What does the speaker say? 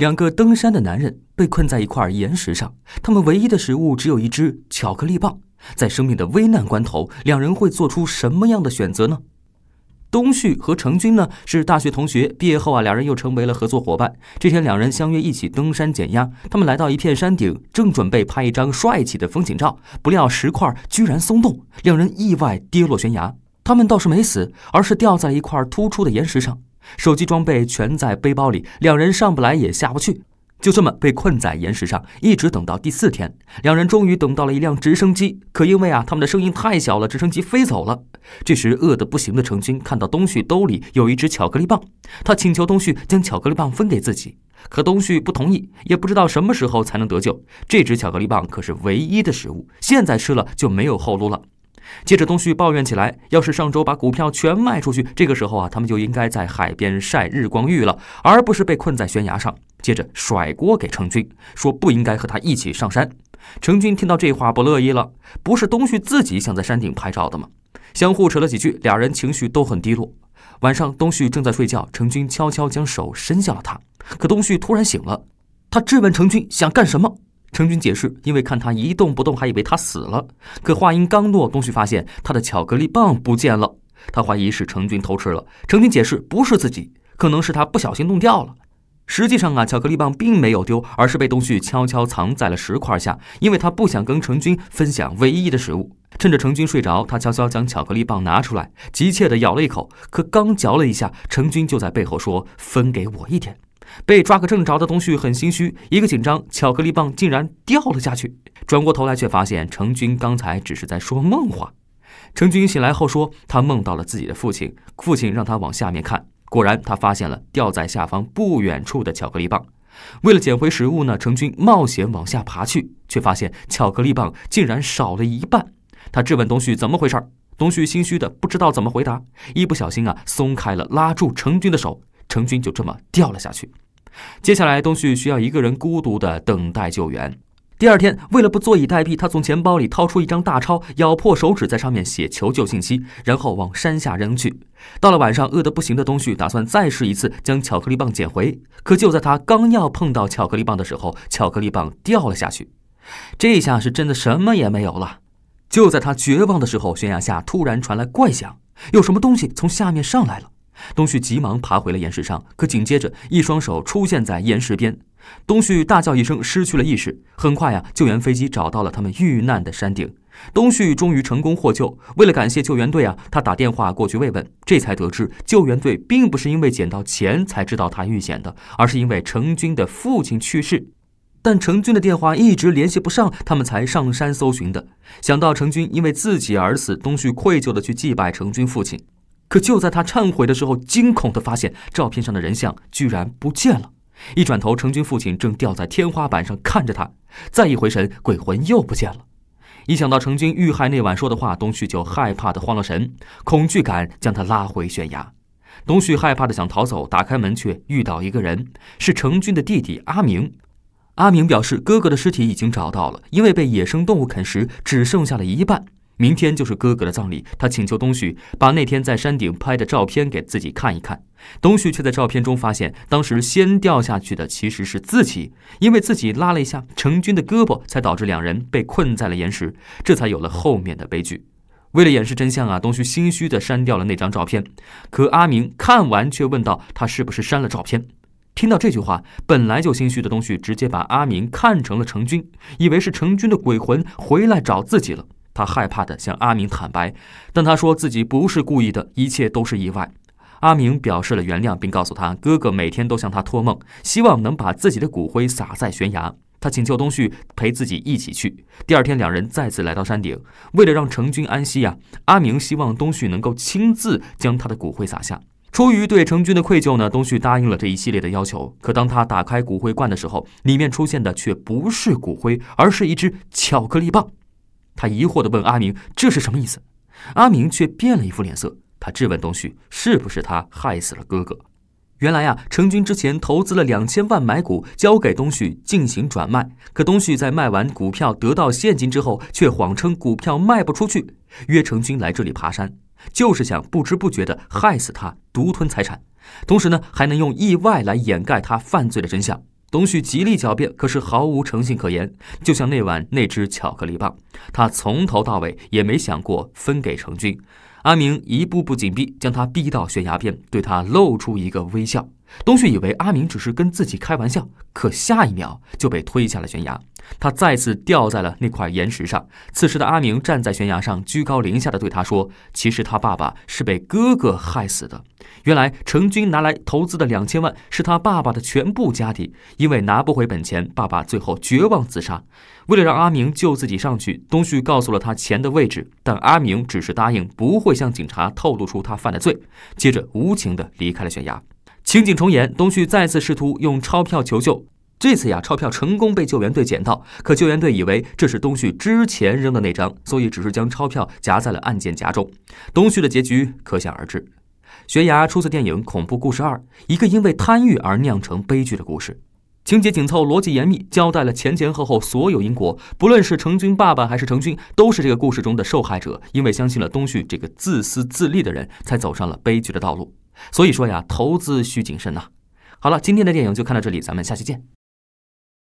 两个登山的男人被困在一块岩石上，他们唯一的食物只有一只巧克力棒。在生命的危难关头，两人会做出什么样的选择呢？东旭和程军呢是大学同学，毕业后啊，两人又成为了合作伙伴。这天，两人相约一起登山减压。他们来到一片山顶，正准备拍一张帅气的风景照，不料石块居然松动，两人意外跌落悬崖。他们倒是没死，而是掉在一块突出的岩石上。手机装备全在背包里，两人上不来也下不去，就这么被困在岩石上，一直等到第四天，两人终于等到了一辆直升机。可因为啊，他们的声音太小了，直升机飞走了。这时，饿得不行的程军看到东旭兜里有一只巧克力棒，他请求东旭将巧克力棒分给自己。可东旭不同意，也不知道什么时候才能得救。这只巧克力棒可是唯一的食物，现在吃了就没有后路了。接着，东旭抱怨起来：“要是上周把股票全卖出去，这个时候啊，他们就应该在海边晒日光浴了，而不是被困在悬崖上。”接着甩锅给程军，说不应该和他一起上山。程军听到这话不乐意了：“不是东旭自己想在山顶拍照的吗？”相互扯了几句，俩人情绪都很低落。晚上，东旭正在睡觉，程军悄悄将手伸向了他，可东旭突然醒了，他质问程军想干什么。程军解释，因为看他一动不动，还以为他死了。可话音刚落，东旭发现他的巧克力棒不见了。他怀疑是程军偷吃了。程军解释，不是自己，可能是他不小心弄掉了。实际上啊，巧克力棒并没有丢，而是被东旭悄悄藏在了石块下，因为他不想跟程军分享唯一的食物。趁着程军睡着，他悄悄将巧克力棒拿出来，急切地咬了一口。可刚嚼了一下，程军就在背后说：“分给我一点。”被抓个正着的东旭很心虚，一个紧张，巧克力棒竟然掉了下去。转过头来，却发现程军刚才只是在说梦话。程军醒来后说，他梦到了自己的父亲，父亲让他往下面看。果然，他发现了掉在下方不远处的巧克力棒。为了捡回食物呢，程军冒险往下爬去，却发现巧克力棒竟然少了一半。他质问东旭怎么回事儿，东旭心虚的不知道怎么回答，一不小心啊，松开了拉住程军的手。成军就这么掉了下去。接下来，东旭需要一个人孤独的等待救援。第二天，为了不坐以待毙，他从钱包里掏出一张大钞，咬破手指在上面写求救信息，然后往山下扔去。到了晚上，饿得不行的东旭打算再试一次，将巧克力棒捡回。可就在他刚要碰到巧克力棒的时候，巧克力棒掉了下去。这下是真的什么也没有了。就在他绝望的时候，悬崖下突然传来怪响，有什么东西从下面上来了。东旭急忙爬回了岩石上，可紧接着一双手出现在岩石边，东旭大叫一声，失去了意识。很快呀，救援飞机找到了他们遇难的山顶，东旭终于成功获救。为了感谢救援队啊，他打电话过去慰问，这才得知救援队并不是因为捡到钱才知道他遇险的，而是因为程军的父亲去世，但程军的电话一直联系不上，他们才上山搜寻的。想到程军因为自己而死，东旭愧疚的去祭拜程军父亲。可就在他忏悔的时候，惊恐的发现照片上的人像居然不见了。一转头，成军父亲正吊在天花板上看着他。再一回神，鬼魂又不见了。一想到成军遇害那晚说的话，东旭就害怕的慌了神，恐惧感将他拉回悬崖。东旭害怕的想逃走，打开门却遇到一个人，是成军的弟弟阿明。阿明表示，哥哥的尸体已经找到了，因为被野生动物啃食，只剩下了一半。明天就是哥哥的葬礼，他请求东旭把那天在山顶拍的照片给自己看一看。东旭却在照片中发现，当时先掉下去的其实是自己，因为自己拉了一下成军的胳膊，才导致两人被困在了岩石，这才有了后面的悲剧。为了掩饰真相啊，东旭心虚的删掉了那张照片。可阿明看完却问到他是不是删了照片。听到这句话，本来就心虚的东旭直接把阿明看成了成军，以为是成军的鬼魂回来找自己了。他害怕的向阿明坦白，但他说自己不是故意的，一切都是意外。阿明表示了原谅，并告诉他哥哥每天都向他托梦，希望能把自己的骨灰撒在悬崖。他请求东旭陪自己一起去。第二天，两人再次来到山顶，为了让成军安息呀，阿明希望东旭能够亲自将他的骨灰撒下。出于对成军的愧疚呢，东旭答应了这一系列的要求。可当他打开骨灰罐的时候，里面出现的却不是骨灰，而是一只巧克力棒。他疑惑地问阿明：“这是什么意思？”阿明却变了一副脸色，他质问东旭：“是不是他害死了哥哥？”原来呀，程军之前投资了两千万买股，交给东旭进行转卖。可东旭在卖完股票得到现金之后，却谎称股票卖不出去，约程军来这里爬山，就是想不知不觉地害死他，独吞财产。同时呢，还能用意外来掩盖他犯罪的真相。东旭极力狡辩，可是毫无诚信可言。就像那晚那只巧克力棒，他从头到尾也没想过分给程军。阿明一步步紧逼，将他逼到悬崖边，对他露出一个微笑。东旭以为阿明只是跟自己开玩笑，可下一秒就被推下了悬崖。他再次掉在了那块岩石上。此时的阿明站在悬崖上，居高临下的对他说：“其实他爸爸是被哥哥害死的。”原来陈军拿来投资的两千万是他爸爸的全部家底，因为拿不回本钱，爸爸最后绝望自杀。为了让阿明救自己上去，东旭告诉了他钱的位置，但阿明只是答应不会向警察透露出他犯的罪，接着无情的离开了悬崖。情景重演，东旭再次试图用钞票求救，这次呀钞票成功被救援队捡到，可救援队以为这是东旭之前扔的那张，所以只是将钞票夹在了案件夹中。东旭的结局可想而知。悬崖出自电影《恐怖故事二》，一个因为贪欲而酿成悲剧的故事，情节紧凑，逻辑严密，交代了前前后后所有因果。不论是成军爸爸还是成军，都是这个故事中的受害者，因为相信了东旭这个自私自利的人，才走上了悲剧的道路。所以说呀，投资需谨慎呐。好了，今天的电影就看到这里，咱们下期见。